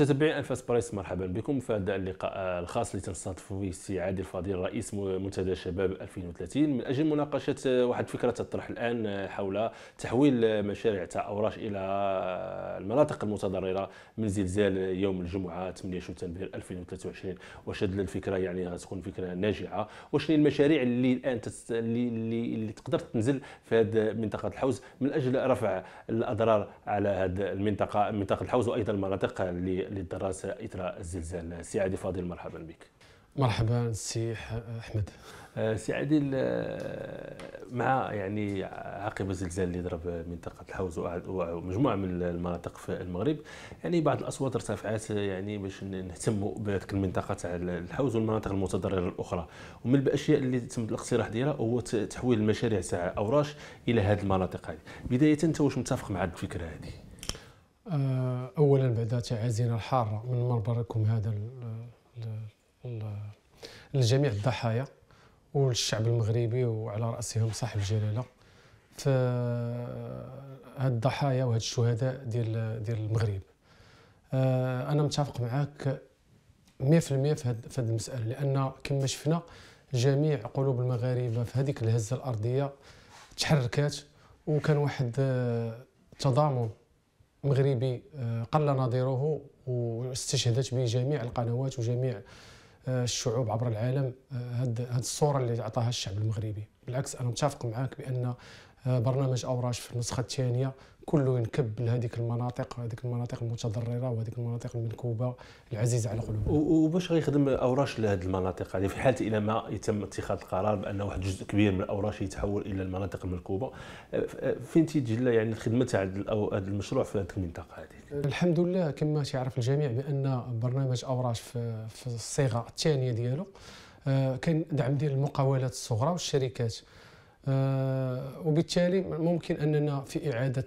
متتبعي انفاس بريس مرحبا بكم في هذا اللقاء الخاص اللي تنستضيف فيه السي عادل الفضيل رئيس منتدى شباب 2030 من اجل مناقشه واحد فكره تطرح الان حول تحويل مشاريع تاع اوراش الى المناطق المتضرره من زلزال يوم الجمعه 8 شتنبر 2023 واش هذه الفكره يعني تكون فكره ناجعه واش المشاريع اللي الان تست... اللي... اللي اللي تقدر تنزل في هذه منطقه الحوز من اجل رفع الاضرار على هذه المنطقه منطقه الحوز وايضا المناطق اللي للدراسة إثر الزلزال سي فاضل مرحبا بك مرحبا سي احمد آه، سي آه، مع يعني عقب الزلزال اللي ضرب منطقه الحوز ومجموعه من المناطق في المغرب يعني بعض الاصوات ارتفعت يعني باش نهتموا بهذيك المنطقه تاع الحوز والمناطق المتضرره الاخرى ومن الاشياء اللي تم الاقتراح ديالها هو تحويل المشاريع تاع اوراش الى هذه المناطق هذه بدايه انت واش متفق مع الفكره هذه آه، اولا بعد تعازينا الحاره من مربركم هذا لجميع الضحايا والشعب المغربي وعلى راسهم صاحب الجلاله ف الضحايا وهاد الشهداء ديال ديال المغرب آه، انا متفق معاك 100% في هاد المساله لان كما شفنا جميع قلوب المغاربه في هذيك الهزه الارضيه تحركات وكان واحد آه، تضامن مغربي آه، قل نظيره واستشهدت به جميع القنوات وجميع آه، الشعوب عبر العالم هذه آه، الصوره اللي عطاها الشعب المغربي بالعكس انا متفق معك بان برنامج اوراش في النسخه الثانيه كله ينكب لهذيك المناطق هذيك المناطق المتضرره وهذيك المناطق المنكوبه العزيزه على قلوبنا وباش غيخدم اوراش لهذه المناطق هذه يعني في حاله الى ما يتم اتخاذ القرار بان واحد جزء كبير من اوراش يتحول الى المناطق المنكوبه فين تيتجلى يعني الخدمه تاع هذا المشروع في هذه المنطقه هذه الحمد لله كما تعرف الجميع بان برنامج اوراش في, في الصيغه الثانيه ديالو آه، كان دعم ديال المقاولات الصغرى والشركات آه، وبالتالي ممكن اننا في اعاده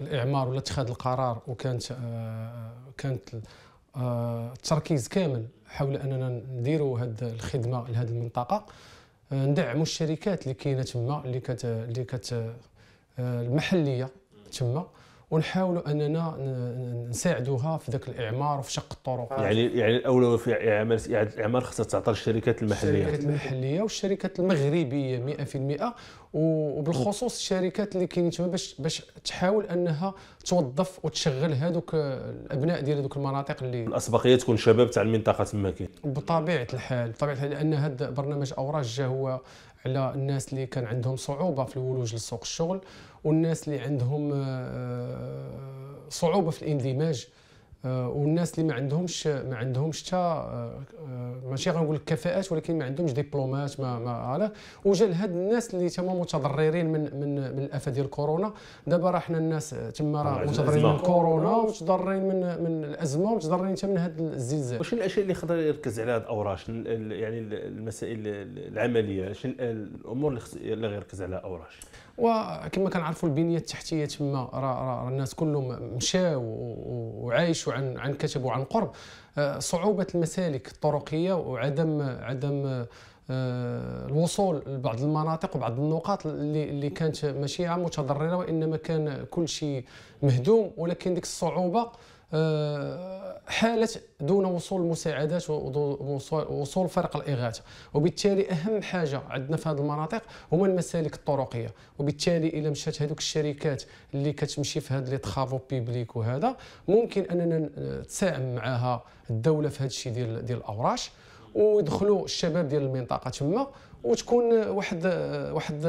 الاعمار ولا اتخاذ القرار وكانت آه، كانت التركيز آه، كامل حول اننا نديروا هذه الخدمه لهذه المنطقه ندعموا الشركات اللي كاينه تما اللي كت اللي كت المحليه تما ونحاولوا اننا نساعدوها في ذاك الاعمار وفي شق الطرق آه. يعني يعني الاولويه في اعاده الاعمار خصها تعطى للشركات المحليه الشركات المحليه والشركات المغربيه 100% وبالخصوص الشركات اللي كاينين تما باش باش تحاول انها توظف وتشغل هذوك الابناء ديال هذوك المناطق اللي الاسبقيه تكون شباب تاع المنطقه تما كاين بطبيعه الحال بطبيعه الحال لان هذا برنامج اوراج جا هو على الناس اللي كان عندهم صعوبه في الولوج لسوق الشغل والناس اللي عندهم آه، آه، صعوبه في الاندماج آه، والناس اللي ما عندهمش ما عندهمش حتى ماشي غنقول لك كفاءات ولكن ما عندهمش ديبلومات ما ما لا وجا لهاد الناس اللي تما متضررين من من من الافه ديال كورونا دابا راه حنا الناس تما راه متضررين من كورونا ومتضررين من من الازمه ومتضررين حتى من هاد الزلزال واش الاشياء اللي خضر يركز عليها هاد اوراش يعني المسائل العمليه شنو الامور اللي غيركز يركز عليها اوراش وكما كنعرفوا البنيه التحتيه تما راه الناس كلهم مشاو وعايشوا عن عن كتب وعن قرب آه، صعوبه المسالك الطرقيه وعدم عدم آه، الوصول لبعض المناطق وبعض النقاط اللي اللي كانت ماشي متضرره وانما كان كل شيء مهدوم ولكن ديك الصعوبه آه، حاله دون وصول المساعدات ووصول فرق الاغاثه وبالتالي اهم حاجه عندنا في هذه المناطق هما المسالك الطرقيه وبالتالي إذا مشات هذوك الشركات اللي كتمشي في هذا لي طرافو بيبليك وهذا ممكن اننا تساهم معها الدوله في هذا الشيء ديال ديال الاوراش ويدخلوا الشباب ديال المنطقه تما وتكون واحد واحد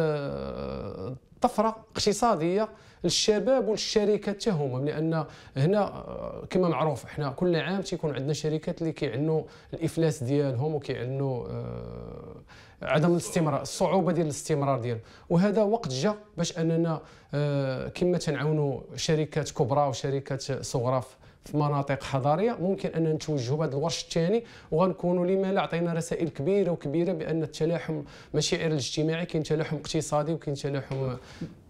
طفره اقتصاديه للشباب وللشركات حتى هما لان هنا آه، كما معروف حنا كل عام تيكون عندنا شركات اللي كيعنوا الافلاس ديالهم وكيعنوا آه، عدم الاستمرار الصعوبه ديال الاستمرار ديالهم وهذا وقت جا باش اننا آه، كما تنعاونوا شركات كبرى وشركات صغرى في في مناطق حضاريه ممكن ان نتوجهوا بهذا الورش الثاني وغنكونوا لما لا عطينا رسائل كبيره وكبيره بان التلاحم ماشي غير الاجتماعي كاين تلاحم اقتصادي وكاين تلاحم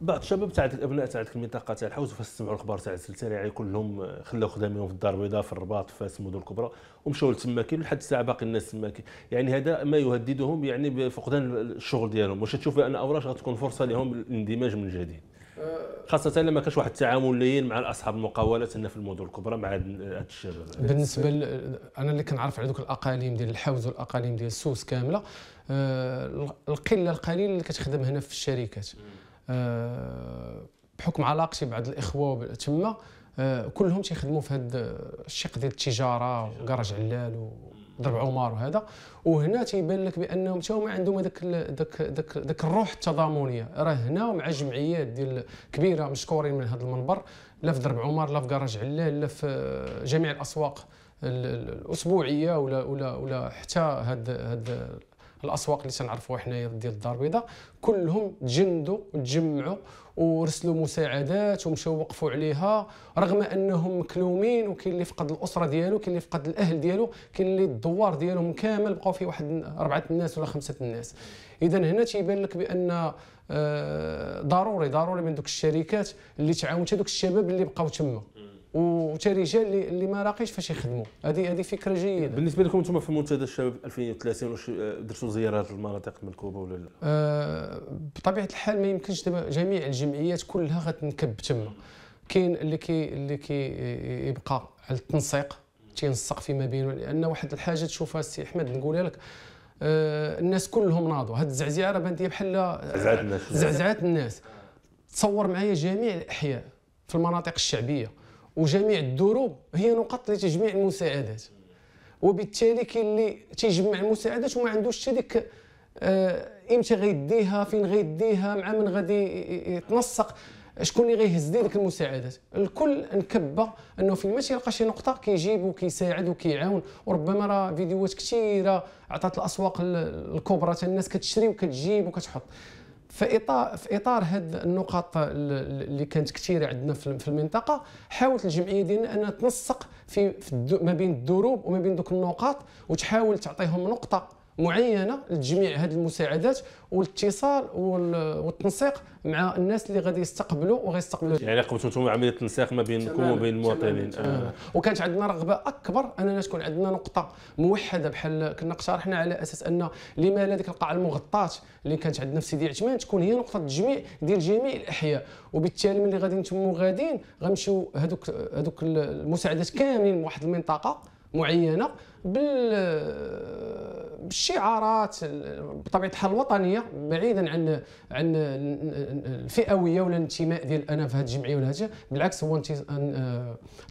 بعض الشباب تاع الابناء تاع المنطقه تاع الحوز فسمعوا الاخبار تاع السلسله يعني كلهم خلاو خدامهم في الدار البيضاء في الرباط في فاس المدن الكبرى ومشاو لتما كاين لحد الساعه باقي الناس تما يعني هذا ما يهددهم يعني بفقدان الشغل ديالهم واش تشوف بان اوراش غتكون فرصه لهم للاندماج من جديد خاصه لما كانش واحد التعامل لين مع اصحاب المقاولات هنا في المدن الكبرى مع هذا الشيء بالنسبه ل... انا اللي كنعرف على دوك الاقاليم ديال الحوز والاقاليم ديال السوس كامله آه القله القليل اللي كتخدم هنا في الشركات آه بحكم علاقتي بعض الاخوه تما آه كلهم تيخدموا في هذا الشق ديال التجاره وكراج علال و... ضرب عمر وهذا وهنا تيبان لك بانهم حتى هما عندهم هذاك داك داك داك الروح التضامنيه راه هنا مع جمعيات ديال كبيره مشكورين من هذا المنبر لا في ضرب عمر لا في كراج علاه لا في جميع الاسواق الاسبوعيه ولا ولا ولا حتى هاد هاد الاسواق اللي تنعرفوا حنايا ديال الدار البيضاء كلهم تجندوا وتجمعوا ورسلوا مساعدات ومشاو وقفوا عليها رغم انهم مكلومين وكاين اللي فقد الاسره ديالو كاين اللي فقد الاهل ديالو كاين اللي الدوار ديالهم كامل بقاو فيه واحد اربعه الناس ولا خمسه الناس اذا هنا تيبان لك بان آه، ضروري ضروري من دوك الشركات اللي تعاونت هذوك الشباب اللي بقاو تما وحتى رجال اللي, اللي ما راقيش فاش يخدموا هذه هذه فكره جيده بالنسبه لكم انتم في منتدى الشباب 2030 واش درتوا زيارات للمناطق المنكوبه ولا لا؟ آه بطبيعه الحال ما يمكنش دابا جميع الجمعيات كلها غتنكب تما كاين اللي كي اللي كي يبقى على التنسيق تينسق فيما بينه لان واحد الحاجه تشوفها السي احمد نقولها لك آه الناس كلهم ناضوا هاد الزعزعه راه بانت بحال زعزعات الناس زعزعات الناس تصور معايا جميع الاحياء في المناطق الشعبيه وجميع الدروب هي نقط لتجميع المساعدات وبالتالي كاين اللي تيجمع المساعدات وما عندوش حتى ديك آه، امتى غيديها فين غيديها مع من غادي يتنسق شكون اللي غيهز لي ديك المساعدات الكل نكبه انه فين ما تيلقى شي نقطه كيجيب وكيساعد وكيعاون وربما راه فيديوهات كثيره عطات الاسواق الكبرى الناس كتشري وكتجيب وكتحط في اطار في اطار هاد النقاط اللي كانت كثيره عندنا في المنطقه حاولت الجمعيه ديالنا انها تنسق في, في ما بين الدروب وما بين دوك النقاط وتحاول تعطيهم نقطه معينه لجميع هذه المساعدات والاتصال والتنسيق مع الناس اللي غادي يستقبلوا وغيستقبلوا يعني قمتوا نتوما عمليه تنسيق ما بينكم وبين المواطنين آه. وكانت عندنا رغبه اكبر اننا تكون عندنا نقطه موحده بحال كنا اقترحنا على اساس ان لما لا ديك القاعه المغطاه اللي كانت عندنا في سيدي عثمان تكون هي نقطه تجميع ديال جميع الاحياء وبالتالي ملي غادي نتموا غاديين غنمشيو هذوك هذوك المساعدات كاملين من واحد المنطقه معينه بالشعارات بطبيعه الحال الوطنيه بعيدا عن عن الفئويه ولا الانتماء ديال انا في هذه الجمعيه ولا هذه بالعكس هو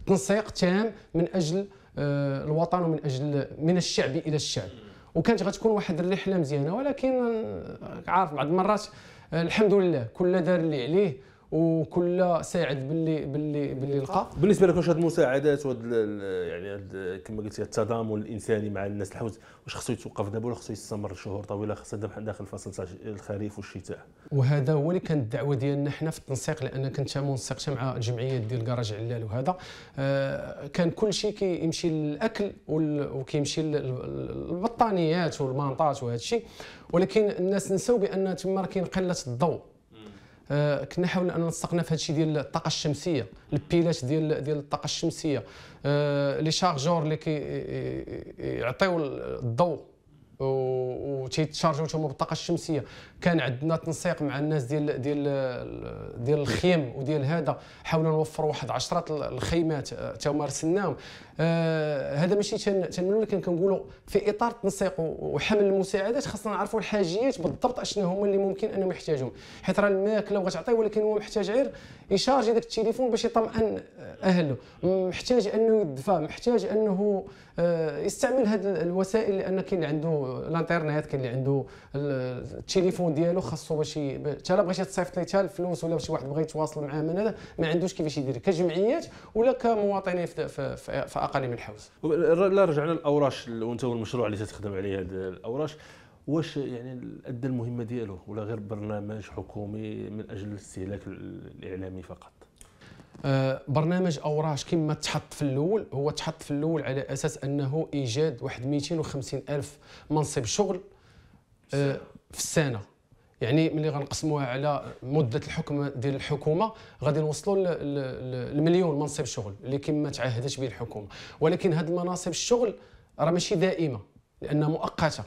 تنسيق تام من اجل آه، الوطن ومن اجل من الشعب الى الشعب وكانت غتكون واحد الرحله مزيانه ولكن آه، عارف بعض المرات آه، الحمد لله كل دار اللي عليه وكل ساعد باللي باللي باللي لقى بالنسبه لك واش هاد المساعدات وهاد يعني هاد كما قلتي التضامن الانساني مع الناس الحوز واش خصو يتوقف دابا ولا خصو يستمر شهور طويله خاصه دابا داخل فصل الخريف والشتاء وهذا هو اللي كانت الدعوه ديالنا حنا في التنسيق لان كنت منسق مع جمعيات ديال كراج علال وهذا آه كان كل شيء كيمشي للاكل وكيمشي للبطانيات والمانطات وهذا الشيء ولكن الناس نساو بان تما كاين قله الضوء آه، كنا حاولنا ان نسقنا في هادشي ديال الطاقه الشمسيه البيلات ديال ديال الطاقه الشمسيه آه، لي شارجور اللي كيعطيو الضوء تيتشارجو تما بالطاقه الشمسيه كان عندنا تنسيق مع الناس ديال ديال ديال الخيم وديال هذا حاولنا نوفروا واحد 10 الخيمات آه، تما رسلناهم آه، هذا ماشي تنمنوا لكن كنقولوا في اطار التنسيق وحمل المساعدات خاصنا نعرفوا الحاجيات بالضبط اشنو هما اللي ممكن انهم يحتاجهم حيت راه الماكله بغات ولكن هو محتاج غير يشارجي داك التليفون باش يطمئن اهله محتاج انه يدفع محتاج انه آه، يستعمل هذه الوسائل لان كاين اللي عنده الانترنت كاين اللي عنده التليفون ديالو خاصو باش حتى بغيتي تصيفط حتى الفلوس ولا شي واحد بغى يتواصل معاه من هذا ما عندوش كيفاش يدير كجمعيات ولا كمواطنين في, في, في, في اقل من الحوز لا رجعنا للاوراش وانت والمشروع اللي تخدم عليه هذه الاوراش واش يعني ادى المهمه ديالو ولا غير برنامج حكومي من اجل الاستهلاك الاعلامي فقط أه، برنامج اوراش كما تحط في الاول هو تحط في الاول على اساس انه ايجاد واحد 250 الف منصب شغل أه، في السنه يعني ملي غنقسموها على مده الحكم ديال الحكومه غادي نوصلوا للمليون منصب شغل اللي كما تعهدت به الحكومه ولكن هاد المناصب الشغل راه ماشي دائمه لانها مؤقته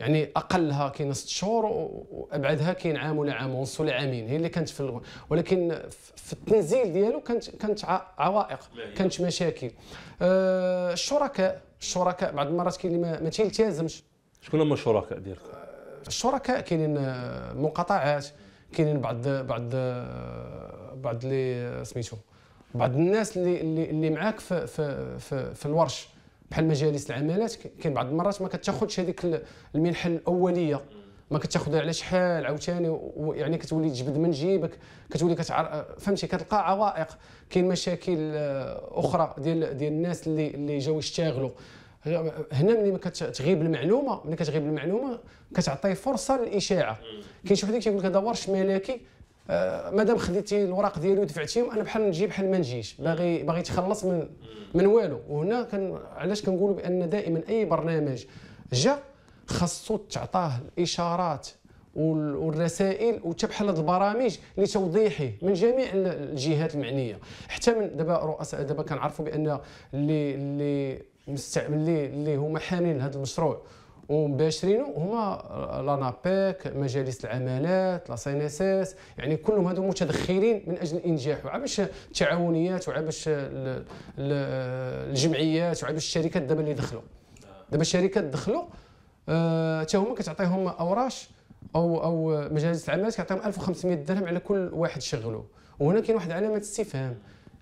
يعني اقلها كاين ست شهور وابعدها كاين عام ولا عام ونص ولا عامين هي اللي كانت في الغ... ولكن في التنزيل ديالو كانت كانت عوائق كانت مشاكل أه الشركاء الشركاء بعض المرات كاين اللي ما, ما تيلتزمش شكون هما الشركاء ديالك؟ الشركاء كاينين آه، منقطعات كاينين بعض بعض آه، بعض اللي سميتو بعض الناس اللي اللي, اللي معاك في في في, في الورش بحال مجالس العمالات كاين بعض المرات ما كتاخذش هذيك المنحه الاوليه ما كتاخذها على شحال عاوتاني يعني كتولي تجبد من جيبك كتولي كتعر... فهمتي كتلقى عوائق كاين مشاكل آه، اخرى ديال ديال الناس اللي اللي جاو يشتغلوا هنا ملي ما كتغيب المعلومه ملي كتغيب المعلومه كتعطي فرصه للاشاعه كاين شي واحد كيقول لك هذا ورش ملكي آه مادام خديتي الوراق ديالي ودفعتيهم انا بحال نجي بحال ما نجيش باغي باغي تخلص من من والو وهنا كان علاش كنقولوا بان دائما اي برنامج جا خاصو تعطاه الاشارات والرسائل وحتى بحال هاد البرامج لتوضيحه من جميع الجهات المعنيه حتى من دابا رؤساء دابا كنعرفوا بان اللي اللي المستعمل اللي اللي هما حاملين هذا المشروع ومباشرينه هما لا نابيك مجالس العمالات لا سي اس اس يعني كلهم هذو متدخلين من اجل الانجاح وعباش باش التعاونيات وعباش باش الجمعيات وعباش باش الشركات دابا اللي دخلوا دابا الشركات دخلوا آه، حتى هما كتعطيهم اوراش او او مجالس العمالات كتعطيهم 1500 درهم على كل واحد شغلوه وهنا كاين واحد علامه استفهام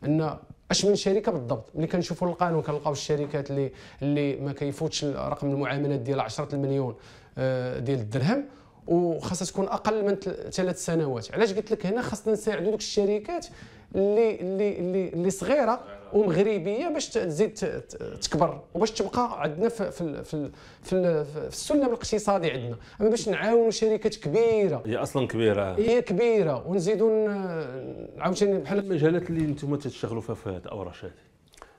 ان اش من شركه بالضبط ملي كنشوفوا القانون كنلقاو الشركات اللي اللي ما كيفوتش رقم المعاملات ديال 10 المليون آه، ديال الدرهم وخاصها تكون اقل من ثلاث سنوات علاش قلت لك هنا خاصنا نساعدوا دوك الشركات اللي اللي اللي, اللي صغيره ومغربيه باش تزيد تكبر وباش تبقى عندنا في في في, في, في السلم الاقتصادي عندنا اما باش نعاونوا شركات كبيره هي اصلا كبيره هي كبيره ونزيدوا عاوتاني بحال المجالات اللي انتم تشتغلوا فيها في هذه الاوراش هذه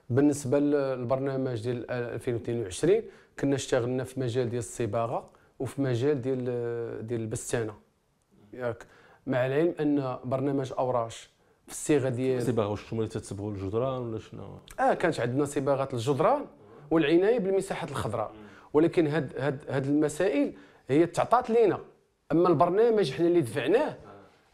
بالنسبه للبرنامج ديال 2022 كنا اشتغلنا في مجال ديال الصباغه وفي مجال ديال ديال البستانه ياك مع العلم ان برنامج اوراش في الصيغه ديال صباغه واش نتوما تتصبغوا الجدران ولا شنو؟ اه كانت عندنا صباغه الجدران والعنايه بالمساحات الخضراء ولكن هاد هاد هاد المسائل هي تعطات لينا اما البرنامج حنا اللي دفعناه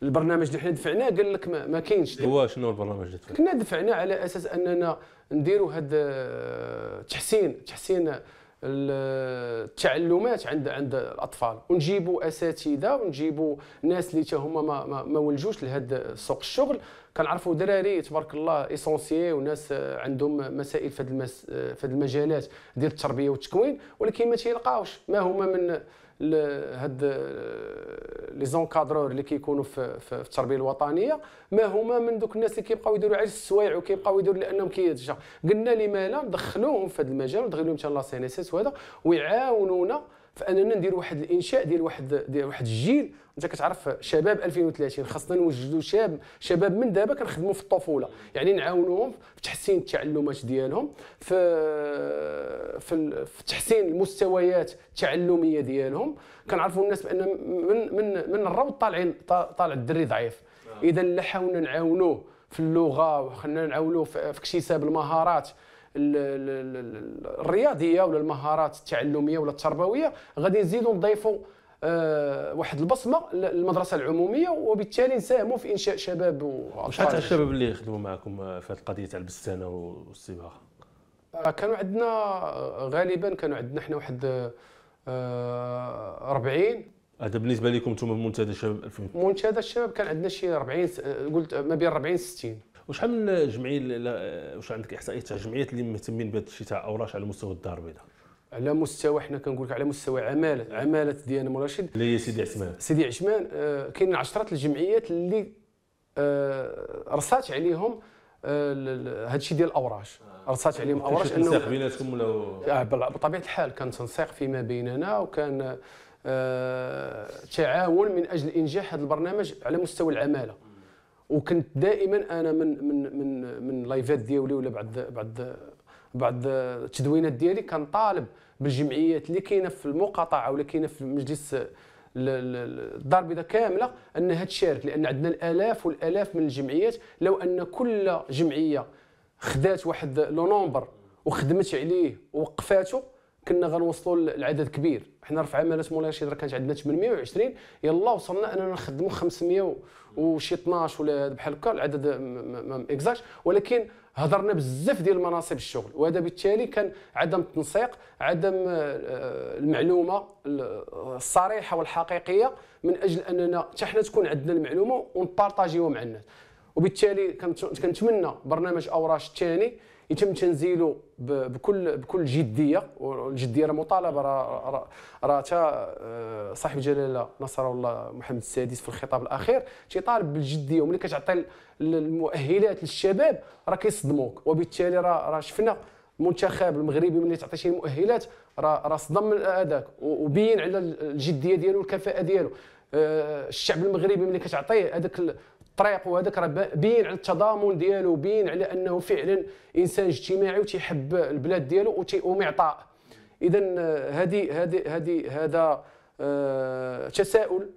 البرنامج اللي حنا دفعناه قال لك ما, ما كاينش هو شنو البرنامج اللي دفعناه؟ كنا دفعناه على اساس اننا نديروا هاد آه، تحسين تحسين التعلمات عند عند الاطفال ونجيبوا اساتذه ونجيبوا ناس اللي هما ما, ما, ما ولجوش لهذا سوق الشغل كنعرفوا دراري تبارك الله ايسونسيي وناس عندهم مسائل في هذه المس... المجالات ديال التربيه والتكوين ولكن ما تيلقاوش ما هما من لهاد آه، لي زونكادرور اللي كيكونوا في, في التربيه الوطنيه ما هما من دوك الناس اللي كيبقاو يديروا عيال السوايع وكيبقاو يديروا لانهم كيتجا قلنا لما لا ندخلوهم في هذا المجال ودخلوهم حتى لا سي ان اس اس وهذا ويعاونونا فاننا ندير واحد الانشاء ديال واحد ديال واحد الجيل انت كتعرف شباب 2030 خاصنا نوجدوا شاب شباب من دابا كنخدموا في الطفوله يعني نعاونوهم في تحسين التعلمات ديالهم في في, في تحسين المستويات التعلميه ديالهم كنعرفوا الناس بان من من من الروض طالعين طالع الدري ضعيف نعم. اذا لا حاولنا نعاونوه في اللغه وخلينا نعاونوه في اكتساب المهارات الرياضيه ولا المهارات التعلميه ولا التربويه غادي نزيدوا نضيفوا آه، واحد البصمه للمدرسه العموميه وبالتالي نساهموا في انشاء شباب وشحال تاع الشباب اللي خدموا معكم آه، في هذه القضيه تاع البستانه والصباغه آه، كانوا عندنا غالبا كانوا عندنا حنا واحد 40 هذا بالنسبه لكم انتم منتدى الشباب منتدى الشباب كان عندنا شي 40 قلت ما بين 40 60 واش من الجمعيه واش عندك احصائيات تاع الجمعيات اللي مهتمين بهذا الشيء تاع اوراش على مستوى الدار البيضاء على مستوى حنا كنقول لك على مستوى عماله عماله ديانا مراشد اللي هي سيدي عثمان سيدي عثمان آه كاين عشرات الجمعيات اللي آه رصات عليهم هذا آه، الشيء ديال الاوراش آه. رصات عليهم اوراش انه تنسيق بيناتكم ولا اه بطبيعه الحال كان تنسيق فيما بيننا وكان آه تعاون من اجل انجاح هذا البرنامج على مستوى العماله وكنت دائما انا من من من من لايفات ديالي ولا بعد بعد بعد التدوينات ديالي كنطالب بالجمعيات اللي كاينه في المقاطعه ولا كاينه في مجلس الدار البيضاء كامله انها تشارك لان عندنا الالاف والالاف من الجمعيات لو ان كل جمعيه خدات واحد لو نومبر وخدمت عليه ووقفاته كنا غنوصلوا لعدد كبير حنا رفع عماله مولاي رشيد راه كانت عندنا 820 يلا وصلنا اننا نخدموا 500 وشي 12 ولا بحال هكا العدد اكزاكت ولكن هضرنا بزاف ديال مناصب الشغل وهذا بالتالي كان عدم التنسيق عدم آه، المعلومه الصريحه والحقيقيه من اجل اننا حتى حنا تكون عندنا المعلومه ونبارطاجيوها مع الناس وبالتالي كنتمنى برنامج اوراش الثاني يتم تنزيله بكل بكل جديه والجديه راه مطالبه راه راه حتى آه، صاحب الجلاله نصر الله محمد السادس في الخطاب الاخير تيطالب بالجديه وملي كتعطي المؤهلات للشباب راه كيصدموك وبالتالي راه راه شفنا المنتخب المغربي ملي تعطي شي مؤهلات راه راه صدم هذاك وبين على الجديه ديالو والكفاءه ديالو آه، الشعب المغربي ملي كتعطيه هذاك طريق وهذاك راه باين على التضامن ديالو باين على انه فعلا انسان اجتماعي وتيحب البلاد ديالو ومعطاء اذا هذه هذه هذه هذا أه تساؤل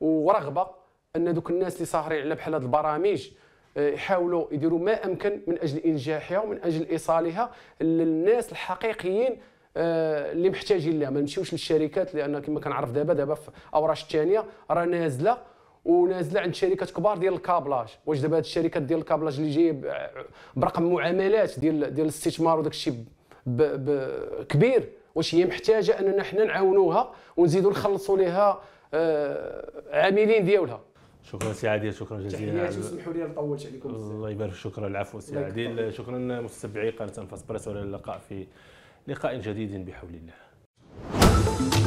ورغبه ان دوك الناس اللي ساهرين على بحال هاد البرامج آه، يحاولوا يديروا ما امكن من اجل انجاحها ومن اجل ايصالها للناس الحقيقيين آه، اللي محتاجين لها ما نمشيوش للشركات لان كما كنعرف دابا دابا في اوراش الثانيه راه نازله ونازله عند شركات كبار ديال الكابلاج واش دابا هاد الشركات ديال الكابلاج اللي جايه برقم معاملات ديال ديال الاستثمار وداك الشيء كبير واش هي محتاجه اننا حنا نعاونوها ونزيدوا نخلصوا لها آه، عاملين ديالها شكرا سي عادل شكرا جزيلا تحياتي وسمحوا لي طولت عليكم بزاف الله يبارك فيك شكرا العفو سي عادل شكرا متابعي قناه انفاس بريس اللقاء في لقاء جديد بحول الله